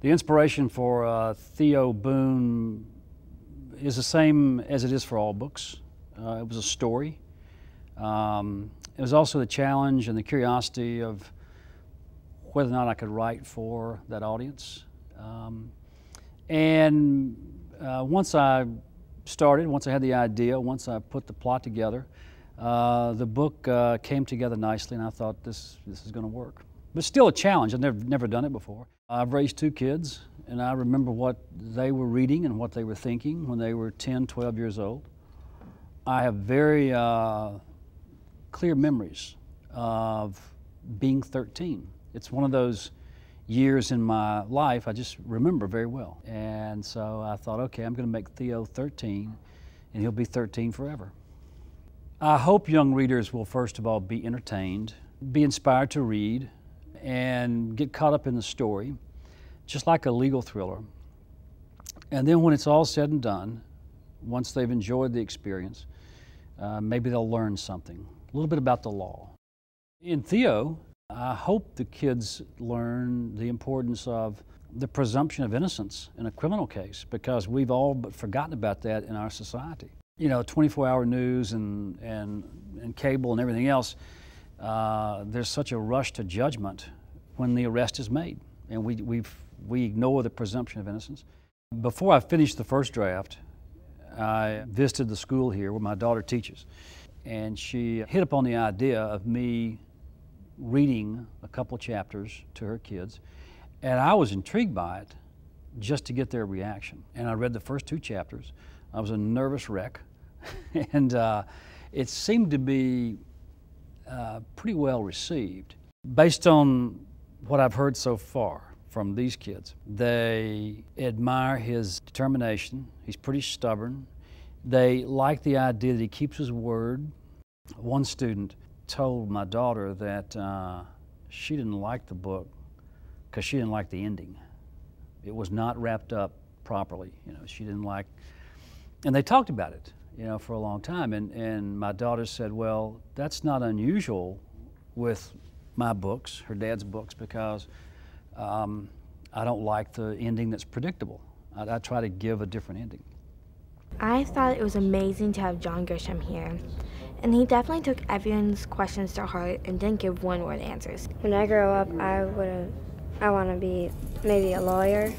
the inspiration for uh, Theo Boone is the same as it is for all books. Uh, it was a story. Um, it was also the challenge and the curiosity of whether or not I could write for that audience. Um, and uh, once I started, once I had the idea, once I put the plot together, uh, the book uh, came together nicely, and I thought this, this is going to work but still a challenge. I've never, never done it before. I've raised two kids, and I remember what they were reading and what they were thinking when they were 10, 12 years old. I have very uh, clear memories of being 13. It's one of those years in my life I just remember very well. And so I thought, okay, I'm going to make Theo 13, and he'll be 13 forever. I hope young readers will, first of all, be entertained, be inspired to read, and get caught up in the story, just like a legal thriller. And then when it's all said and done, once they've enjoyed the experience, uh, maybe they'll learn something, a little bit about the law. In Theo, I hope the kids learn the importance of the presumption of innocence in a criminal case because we've all but forgotten about that in our society. You know, 24 hour news and, and, and cable and everything else uh, there's such a rush to judgment when the arrest is made, and we, we we ignore the presumption of innocence. Before I finished the first draft, I visited the school here where my daughter teaches, and she hit upon the idea of me reading a couple chapters to her kids, and I was intrigued by it just to get their reaction. And I read the first two chapters. I was a nervous wreck, and uh, it seemed to be uh, pretty well received. Based on what I've heard so far from these kids, they admire his determination. He's pretty stubborn. They like the idea that he keeps his word. One student told my daughter that uh, she didn't like the book because she didn't like the ending. It was not wrapped up properly. You know, she didn't like, and they talked about it you know, for a long time. And, and my daughter said, well, that's not unusual with my books, her dad's books, because um, I don't like the ending that's predictable. I, I try to give a different ending. I thought it was amazing to have John Grisham here. And he definitely took everyone's questions to heart and didn't give one word answers. When I grow up, I would I want to be maybe a lawyer